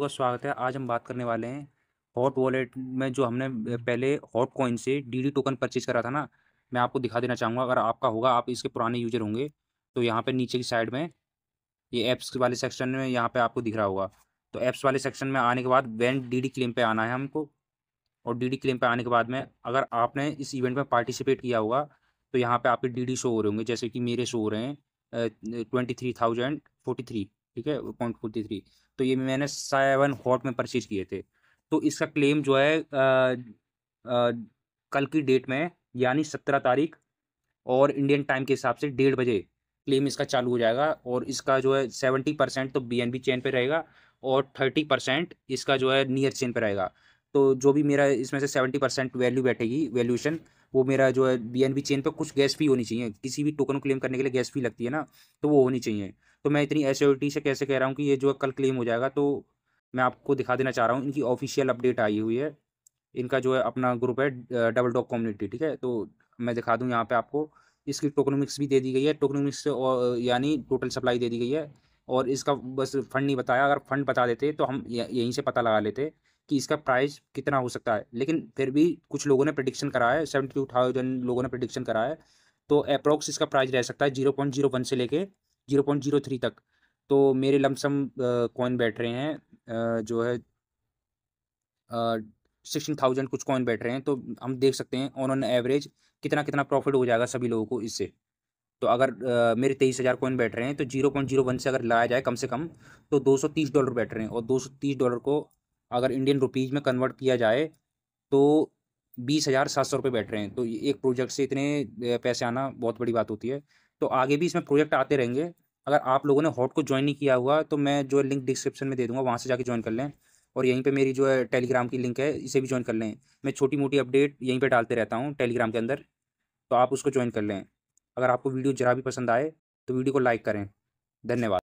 का स्वागत है आज हम बात करने वाले हैं हॉट वॉलेट में जो हमने पहले हॉट कॉइन से डीडी टोकन परचेज करा था ना मैं आपको दिखा देना चाहूँगा अगर आपका होगा आप इसके पुराने यूजर होंगे तो यहाँ पर नीचे की साइड में ये ऐप्स वाले सेक्शन में यहाँ पर आपको दिख रहा होगा तो ऐप्स वाले सेक्शन में आने के बाद वैन डी क्लेम पर आना है हमको और डी क्लेम पर आने के बाद में अगर आपने इस इवेंट में पार्टिसिपेट किया होगा तो यहाँ पर आपके डी शो हो रहे होंगे जैसे कि मेरे शो हो रहे हैं ट्वेंटी थ्री थाउजेंड थ्री ठीक है पॉइंट फोर्टी थ्री तो ये मैंने सेवन हॉट में परचेज किए थे तो इसका क्लेम जो है आ, आ, कल की डेट में यानी सत्रह तारीख और इंडियन टाइम के हिसाब से डेढ़ बजे क्लेम इसका चालू हो जाएगा और इसका जो है सेवेंटी परसेंट तो बी एन बी चेन पर रहेगा और थर्टी परसेंट इसका जो है नियर चेन पर रहेगा तो जो भी मेरा इसमें से सेवेंटी परसेंट वैल्यू बैठेगी वैल्यूशन वो मेरा जो है बी चेन पर कुछ गैस फी होनी चाहिए किसी भी टोकन को क्लेम करने के लिए गैस फी लगती है ना तो वो होनी चाहिए तो मैं इतनी एश्योरिटी से कैसे कह रहा हूँ कि ये जो कल क्लेम हो जाएगा तो मैं आपको दिखा देना चाह रहा हूँ इनकी ऑफिशियल अपडेट आई हुई है इनका जो है अपना ग्रुप है डबल डॉक कम्युनिटी ठीक है तो मैं दिखा दूँ यहाँ पर आपको इसकी टोकनोमिक्स भी दे दी गई है टोकनोमिक्स और यानी टोटल सप्लाई दे दी गई है और इसका बस फंड नहीं बताया अगर फंड बता देते तो हम यहीं से पता लगा लेते कि इसका प्राइस कितना हो सकता है लेकिन फिर भी कुछ लोगों ने प्रडिक्शन करा है सेवेंटी टू थाउजेंड लोगों ने प्रडिक्शन करा है तो अप्रोक्स इसका प्राइस रह सकता है जीरो पॉइंट जीरो वन से लेके जीरो पॉइंट जीरो थ्री तक तो मेरे लमसम कॉइन बैठ रहे हैं जो है सिक्सटीन थाउजेंड कुछ कॉइन बैठ रहे हैं तो हम देख सकते हैं ऑन ऑन एवरेज कितना कितना प्रॉफिट हो जाएगा सभी लोगों को इससे तो अगर आ, मेरे तेईस हज़ार कॉइन बैठ रहे हैं तो जीरो पॉइंट जीरो वन से अगर लाया जाए कम से कम तो दो सौ तीस डॉलर बैठ रहे हैं और दो सौ तीस डॉलर को अगर इंडियन रुपीज़ में कन्वर्ट किया जाए तो बीस हज़ार सात सौ रुपये बैठ रहे हैं तो एक प्रोजेक्ट से इतने पैसे आना बहुत बड़ी बात होती है तो आगे भी इसमें प्रोजेक्ट आते रहेंगे अगर आप लोगों ने हॉट को ज्वाइन नहीं किया हुआ तो मैं जो लिंक डिस्क्रिप्शन में दे दूँगा वहाँ से जाके ज्वाइन कर लें और यहीं पे मेरी जो है टेलीग्राम की लिंक है इसे भी ज्वाइन कर लें मैं छोटी मोटी अपडेट यहीं पे डालते रहता हूँ टेलीग्राम के अंदर तो आप उसको ज्वाइन कर लें अगर आपको वीडियो ज़रा भी पसंद आए तो वीडियो को लाइक करें धन्यवाद